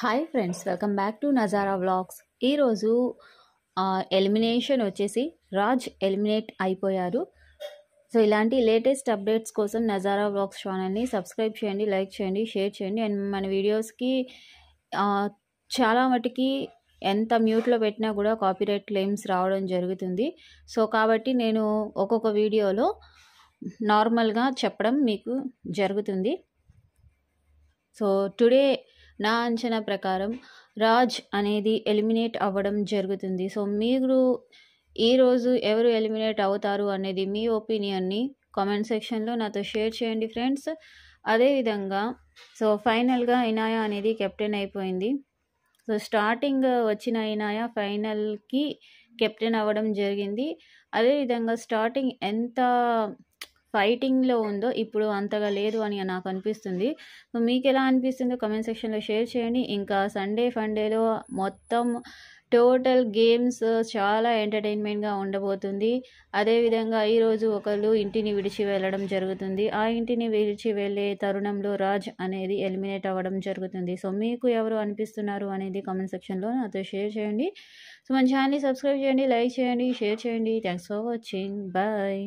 hi friends welcome back to Nazara vlogs ఈరోజు elimination వచ్చేసి Raj eliminate అయిపోయారు సో ఇలాంటి లేటెస్ట్ అప్డేట్స్ కోసం నజారా వ్లాగ్స్ ఛానల్ని సబ్స్క్రైబ్ చేయండి లైక్ చేయండి షేర్ చేయండి అండ్ మన వీడియోస్కి చాలా మటుకి ఎంత మ్యూట్లో పెట్టినా కూడా కాపీరైట్ క్లెయిమ్స్ రావడం జరుగుతుంది సో కాబట్టి నేను ఒక్కొక్క వీడియోలో నార్మల్గా చెప్పడం మీకు జరుగుతుంది సో టుడే నా అంచనా ప్రకారం రాజ్ అనేది ఎలిమినేట్ అవ్వడం జరుగుతుంది సో మీరు ఈరోజు ఎవరు ఎలిమినేట్ అవుతారు అనేది మీ ఒపీనియన్ని కామెంట్ సెక్షన్లో నాతో షేర్ చేయండి ఫ్రెండ్స్ అదేవిధంగా సో ఫైనల్గా ఇనాయ అనేది కెప్టెన్ అయిపోయింది సో స్టార్టింగ్ వచ్చిన ఇనాయ ఫైనల్కి కెప్టెన్ అవ్వడం జరిగింది అదేవిధంగా స్టార్టింగ్ ఎంత ఫైటింగ్లో ఉందో ఇప్పుడు అంతగా లేదు అని నాకు అనిపిస్తుంది సో మీకు ఎలా అనిపిస్తుందో కమెంట్ సెక్షన్లో షేర్ చేయండి ఇంకా సండే ఫండేలో మొత్తం టోటల్ గేమ్స్ చాలా ఎంటర్టైన్మెంట్గా ఉండబోతుంది అదేవిధంగా ఈరోజు ఒకళ్ళు ఇంటిని విడిచి వెళ్ళడం జరుగుతుంది ఆ ఇంటిని విడిచి వెళ్ళే తరుణంలో రాజ్ అనేది ఎలిమినేట్ అవ్వడం జరుగుతుంది సో మీకు ఎవరు అనిపిస్తున్నారు అనేది కామెంట్ సెక్షన్లో నాతో షేర్ చేయండి సో మన ఛానల్ని సబ్స్క్రైబ్ చేయండి లైక్ చేయండి షేర్ చేయండి థ్యాంక్స్ ఫర్ వాచింగ్ బాయ్